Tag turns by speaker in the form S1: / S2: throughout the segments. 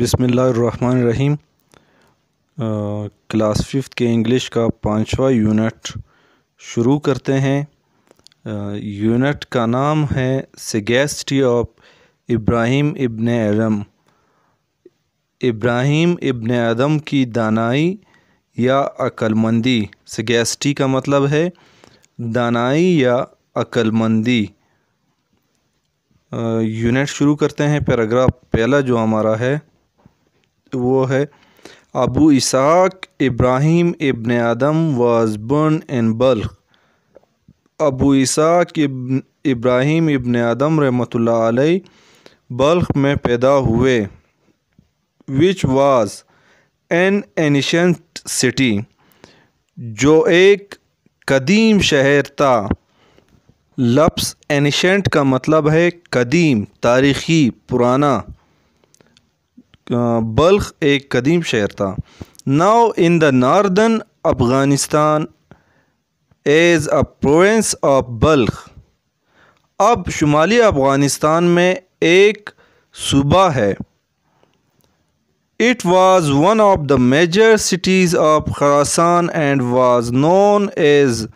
S1: बसमिल्लर class fifth के English का पाँचवा यूनिट शुरू करते हैं यूनिट का नाम है सगेस्टी ऑफ इब्राहिम इबन आदम इब्राहिम इबन आदम की दानाई या अक्लमंदी सगेस्टी का मतलब है दानाई या अक्लमंदी यूनिट शुरू करते हैं पैराग्राफ पहला जो हमारा है वो है अबू इसाक इब्राहिम इबन आदम वाजबन इन बल्ख अबू इसाक इबन इब्राहिम इबन आदम रहमत अलैह बल्ख में पैदा हुए which was an ancient city जो एक कदीम शहर था लफ्स एनिशेंट का मतलब है कदीम तारीख़ी पुराना बल्ख एक कदीम शहर था now in the northern Afghanistan as a province of Balkh अब शुमाली अफ़गानिस्तान में एक सूबा है it was one of the major cities of Khorasan and was known as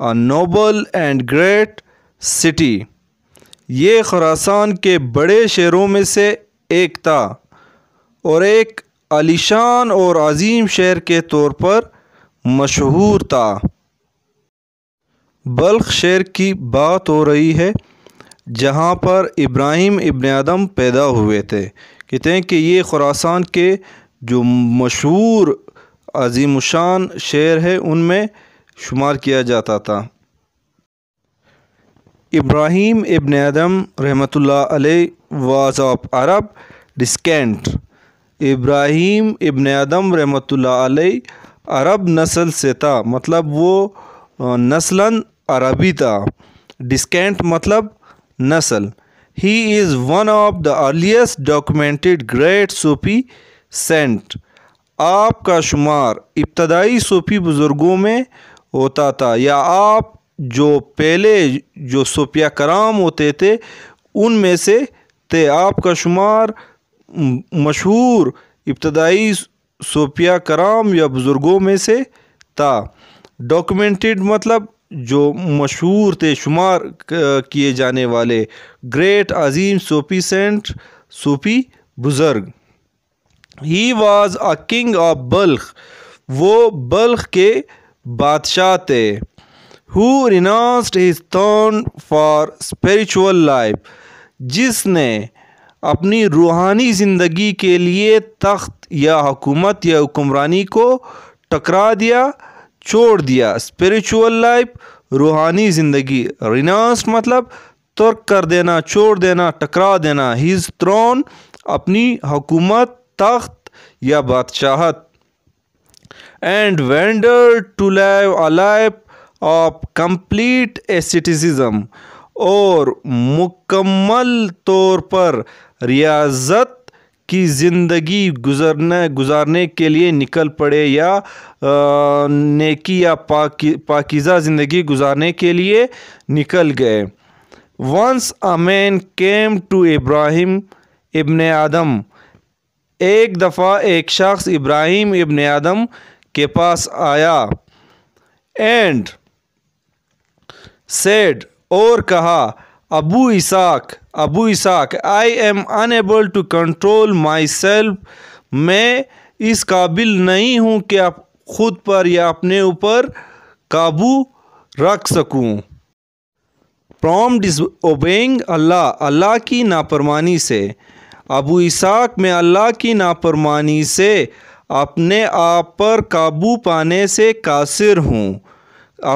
S1: a noble and great city ये खरासान के बड़े शहरों में से एक था और एक आलिशान और अजीम शहर के तौर पर मशहूर था बल्ख शहर की बात हो रही है जहाँ पर इब्राहिम इब्न आदम पैदा हुए थे कहते हैं कि ये खुरासान के जो मशहूर अजीमशान शहर है उनमें शुमार किया जाता था इब्राहिम इब्न आदम रहमतुल्लाह अलैह वाज ऑफ अरब डिस्केंट इब्राहीम इबन आदम रहमत अरब नस्ल से था मतलब वो नस्लन अरबी था डिस्केंट मतलब नस्ल ही is one of the earliest documented great Sufi saint आपका शुमार इब्तदाई सूफी बुज़ुर्गों में होता था या आप जो पहले जो सूफिया कराम होते थे उनमें से थे आपका शुमार मशहूर इब्तदाई सोपिया कराम या बुज़ुर्गों में से था डॉक्यूमेंटेड मतलब जो मशहूर थे शुमार किए जाने वाले ग्रेट अजीम सोपी सेंट सोफ़ी बुजर्ग he was a king of Balkh वो बल्ख के बादशाह थे who renounced his for spiritual life जिसने अपनी रूहानी ज़िंदगी के लिए तख्त या हुकूमत या हुक्मरानी को टकरा दिया छोड़ दिया स्पिरिचुअल लाइफ रूहानी ज़िंदगी रिनास मतलब तर्क कर देना छोड़ देना टकरा देना हिज थ्रोन अपनी हुकूमत तख्त या बादशाहत and wandered to live a life of complete asceticism और मुकम्मल तौर पर रियाजत की ज़िंदगी गुजरने गुजारने के लिए निकल पड़े या आ, नेकी या पाकि पाकिज़ा ज़िंदगी गुजारने के लिए निकल गए once a man came to Ibrahim ibn Adham एक दफ़ा एक शख्स इब्राहिम इबन आदम के पास आया एंड सेड और कहा Abu Isaac Abu Ishaq I am unable to control myself मैं इस काबिल नहीं हूँ कि आप खुद पर या अपने ऊपर काबू रख सकूँ प्रॉम इज ओबेंग अल्लाह अल्लाह की नापरमानी से अबू इसाक में अल्लाह की नापरमानी से अपने आप पर काबू पाने से कासिर हूँ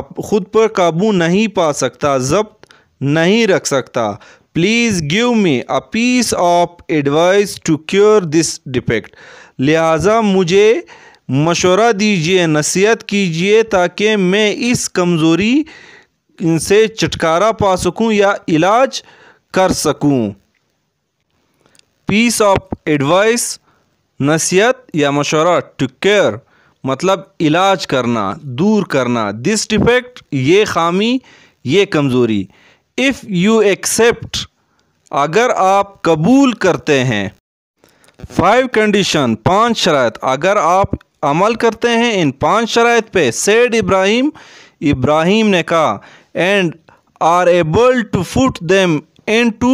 S1: आप खुद पर काबू नहीं पा सकता जब नहीं रख सकता please give me a piece of advice to cure this defect लिहाजा मुझे मशवरा दीजिए नसीहत कीजिए ताकि मैं इस कमज़ोरी से छुटकारा पा सकूं या इलाज कर सकूं। पीस ऑफ एडवाइस नसीहत या मशवरा टू केयर मतलब इलाज करना दूर करना दिस डिफेक्ट ये खामी ये कमज़ोरी इफ़ यू एक्सेप्ट अगर आप कबूल करते हैं फाइव कंडीशन पांच शरात अगर आप अमल करते हैं इन पांच शरात पे सेड इब्राहिम इब्राहिम ने कहा and are able to put them into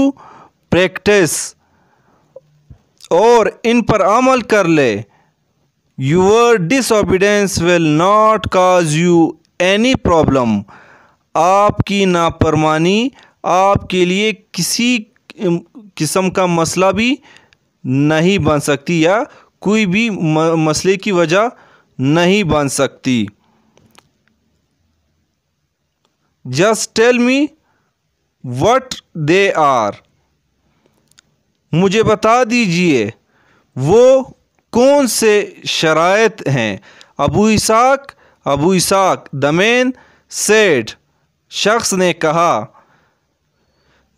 S1: practice और इन पर अमल कर ले your disobedience will not cause you any problem आपकी नापरमानी आपके लिए किसी किस्म का मसला भी नहीं बन सकती या कोई भी मसले की वजह नहीं बन सकती just tell me what they are मुझे बता दीजिए वो कौन से शरात हैं अबू इसाक अबू इसाक दमेन सेठ शख्स ने कहा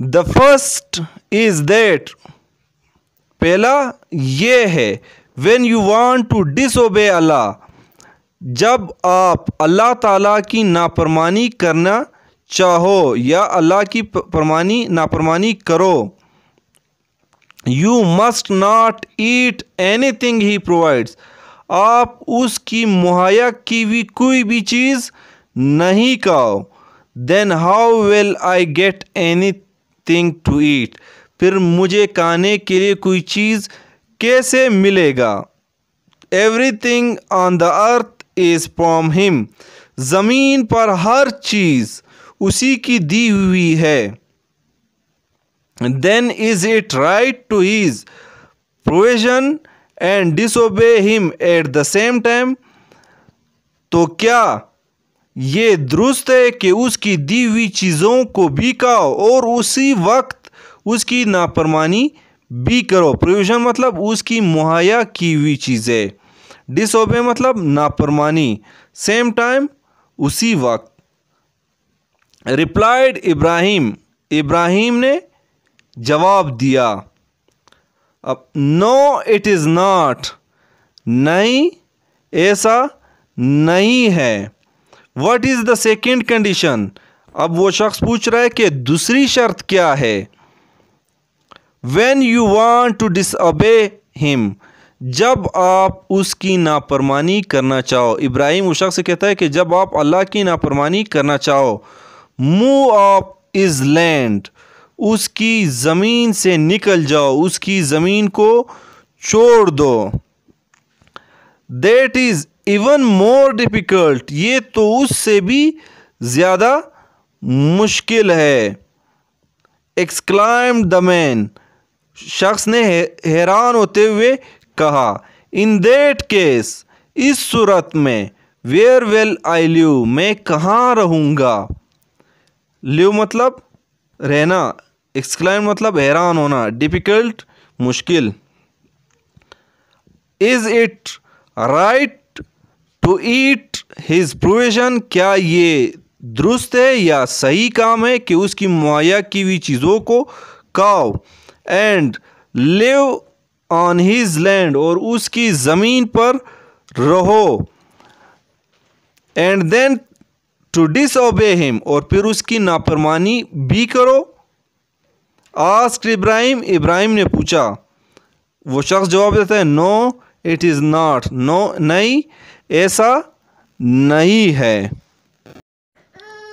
S1: द फर्स्ट इज़ दैट पहला ये है when you want to disobey Allah जब आप अल्लाह ताला की नापरमानी करना चाहो या अल्लाह की परमानी नापरमानी करो you must not eat anything he provides आप उसकी मुहैया की भी कोई भी चीज़ नहीं खाओ then how will I get anything to eat फिर मुझे खाने के लिए कोई चीज़ कैसे मिलेगा everything on the earth is from him ज़मीन पर हर चीज़ उसी की दी हुई है then is it right to his provision and disobey him at the same time तो क्या ये दुरुस्त है कि उसकी दी हुई चीज़ों को भी खाओ और उसी वक्त उसकी नापरमानी भी करो प्रोविज़न मतलब उसकी मुहैया की हुई चीज़ें डिसोबे मतलब नापरमानी सेम टाइम उसी वक्त रिप्लाइड इब्राहिम इब्राहिम ने जवाब दिया अब नो इट इज़ नॉट नहीं ऐसा नहीं है what is the second condition अब वो शख्स पूछ रहा है कि दूसरी शर्त क्या है when you want to disobey him जब आप उसकी नापरमानी करना चाहो इब्राहिम उस शख्स कहता है कि जब आप अल्लाह की नापरमानी करना चाहो मूव ऑफ इज लैंड उसकी ज़मीन से निकल जाओ उसकी ज़मीन को छोड़ दो that is even more difficult ये तो उससे भी ज़्यादा मुश्किल है एक्सक्लाइम द मैन शख्स ने हैरान होते हुए कहा इन देट केस इस सूरत में वेयर वेल आई लिव मैं कहाँ रहूँगा लिव मतलब रहना एक्सक्लाइम मतलब हैरान होना डिफ़िकल्ट मुश्किल is it right to eat his provision क्या ये दुरुस्त है या सही काम है कि उसकी मुहैया की हुई चीज़ों को काओ and live on his land और उसकी ज़मीन पर रहो and then to obey him और फिर उसकी नापरमानी भी करो आस्क इब्राहिम इब्राहिम ने पूछा वो शख्स जवाब देता है no it is not no नहीं ऐसा नहीं है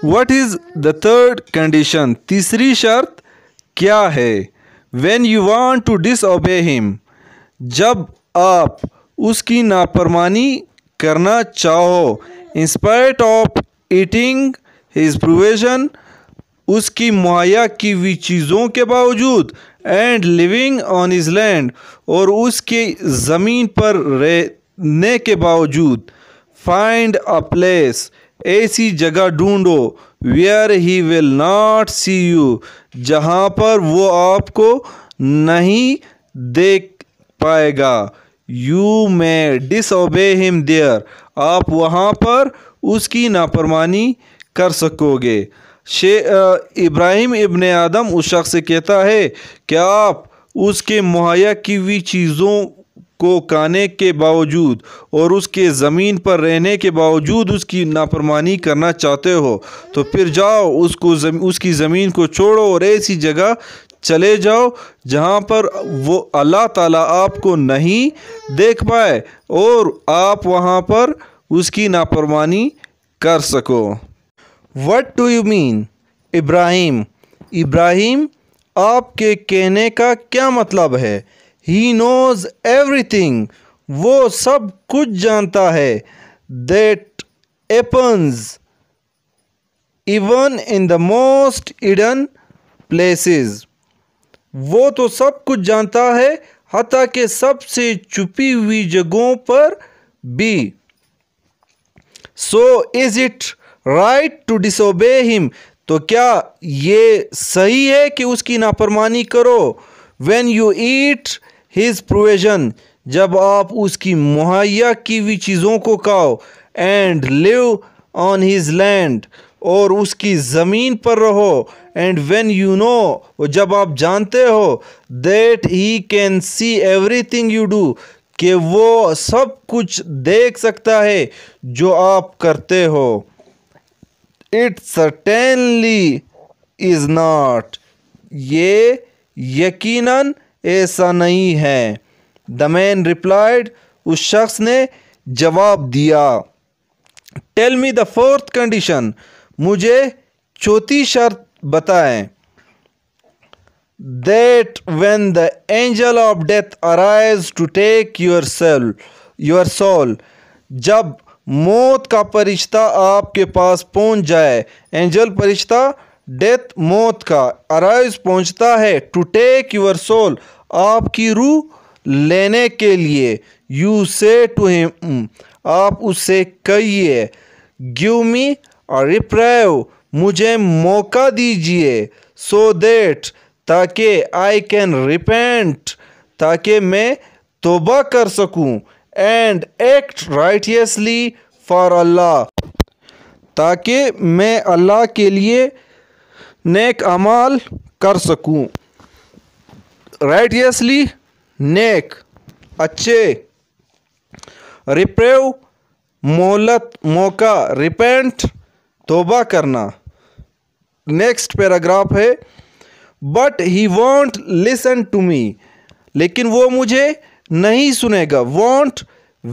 S1: what is the third condition तीसरी शर्त क्या है when you want to obey him जब आप उसकी नापरमानी करना चाहो in spite of eating his provision उसकी मुहैया की हुई चीज़ों के बावजूद and living on his land और उसके ज़मीन पर रह ने के बावजूद फाइंड अ प्लेस ऐसी जगह ढूंढो where he will not see you जहाँ पर वो आपको नहीं देख पाएगा you disobey him there आप वहाँ पर उसकी नाफरमानी कर सकोगे शे इब्राहिम इब्ने आदम उस शख्स से कहता है कि आप उसके मुहैया की हुई चीज़ों को काने के बावजूद और उसके ज़मीन पर रहने के बावजूद उसकी नाफरमानी करना चाहते हो तो फिर जाओ उसको जम, उसकी ज़मीन को छोड़ो और ऐसी जगह चले जाओ जहाँ पर वो अल्लाह ताला आपको नहीं देख पाए और आप वहाँ पर उसकी नाफरमानी कर सको what do you mean Ibrahim Ibrahim आपके कहने का क्या मतलब है ही नोज़ एवरी थिंग वो सब कुछ जानता है that happens even in the most hidden places वो तो सब कुछ जानता है हती के सबसे छुपी हुई जगहों पर भी so is it right to disobey him तो क्या ये सही है कि उसकी नाफरमानी करो when you eat his provision जब आप उसकी मुहैया की हुई चीज़ों को खाओ and live on his land और उसकी ज़मीन पर रहो एंड वेन यू नो जब आप जानते हो that he can see everything you do कि वो सब कुछ देख सकता है जो आप करते हो इट सर्टेनली इज़ नॉट ये यकीनन ऐसा नहीं है द मैन रिप्लाइड उस शख्स ने जवाब दिया tell me the fourth condition मुझे चौथी शर्त बताएं that when the angel of death arise to take your soul your soul जब मौत का परिश्ता आपके पास पहुंच जाए एंजल परिश्ता डेथ मौत का अराइज पहुंचता है टू टेक यूर सोल आपकी रूह लेने के लिए यू से टू हिम आप उसे कहिए गिव मी रिप्रेव मुझे मौका दीजिए सो देट ताकि आई कैन रिपेंट ताकि मैं तोबा कर सकूं and act righteously for Allah ताकि मैं अल्लाह के लिए नेक अमाल कर सकूं राइटियसली नेक अच्छे रिप्रेव मोहलत मौका रिपेंट तोबा करना नेक्स्ट पैराग्राफ है but he won't listen to me लेकिन वो मुझे नहीं सुनेगा वॉन्ट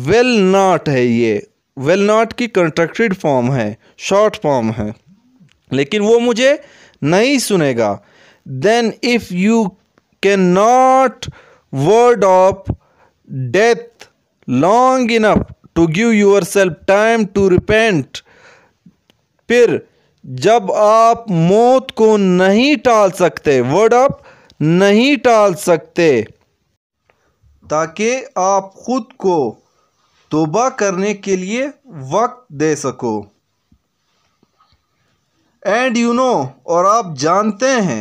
S1: वेल नाट है ये वेल well नाट की कंट्रेक्टेड फॉर्म है शॉर्ट फॉर्म है लेकिन वो मुझे नहीं सुनेगा then if you can not ward off death long enough to give yourself time to repent फिर जब आप मौत को नहीं टाल सकते वर्ड ऑफ नहीं टाल सकते ताकि आप ख़ुद को तोबा करने के लिए वक्त दे सको एंड यू नो और आप जानते हैं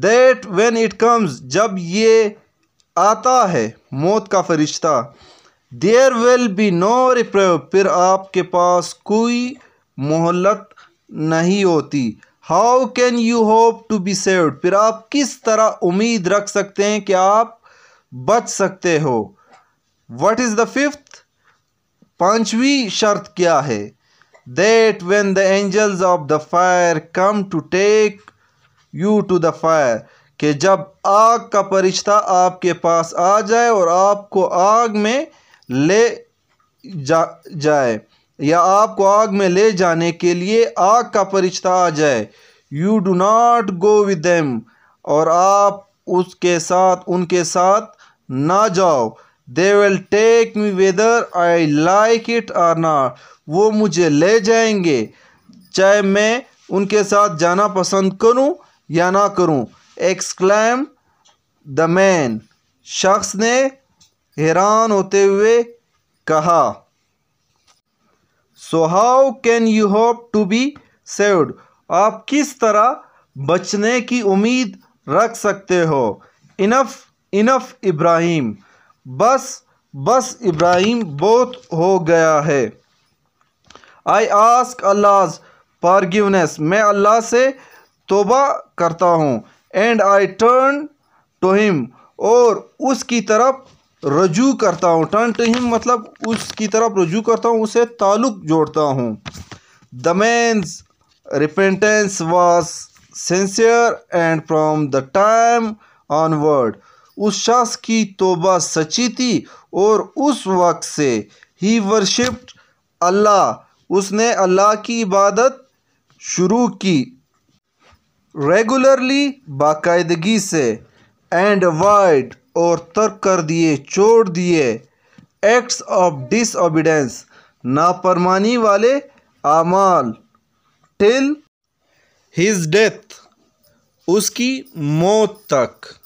S1: दैट व्हेन इट कम्स जब ये आता है मौत का फरिश्ता there will be no reprieve फिर आपके पास कोई मोहलत नहीं होती how can you hope to be saved फिर आप किस तरह उम्मीद रख सकते हैं कि आप बच सकते हो वट इज़ द फिफ्थ पांचवी शर्त क्या है that when the angels of the fire come to take you to the fire कि जब आग का परिश्ता आपके पास आ जाए और आपको आग में ले जा जाए या आपको आग में ले जाने के लिए आग का परिश्ता आ जाए you do not go with और आप उसके साथ उनके साथ ना जाओ they will take me whether I like it or not वो मुझे ले जाएंगे चाहे मैं उनके साथ जाना पसंद करूं या ना करूं एक्सक्लैम द मैन शख्स ने हैरान होते हुए कहा so how can you hope to be saved आप किस तरह बचने की उम्मीद रख सकते हो इनफ इनफ इब्राहिम बस बस इब्राहिम बहुत हो गया है आई आस्क अल्लाज पारगिवनेस मैं अल्लाह से तोबा करता हूँ and I turn to him और उसकी तरफ रजू करता हूँ टर्न टू हिम मतलब उसकी तरफ रजू करता हूँ उसे ताल्लुक़ जोड़ता हूँ the man was sincere and from the time onward उस शख्स की तोबा सच्ची थी और उस वक्त से ही वर्शिप अल्लाह उसने अल्लाह की इबादत शुरू की रेगुलरली बाकायदगी से एंड वाइड और तर्क कर दिए छोड़ दिए एक्ट्स ऑफ डिसोबीडेंस नापरमानी वाले आमाल टिल हिज डेथ उसकी मौत तक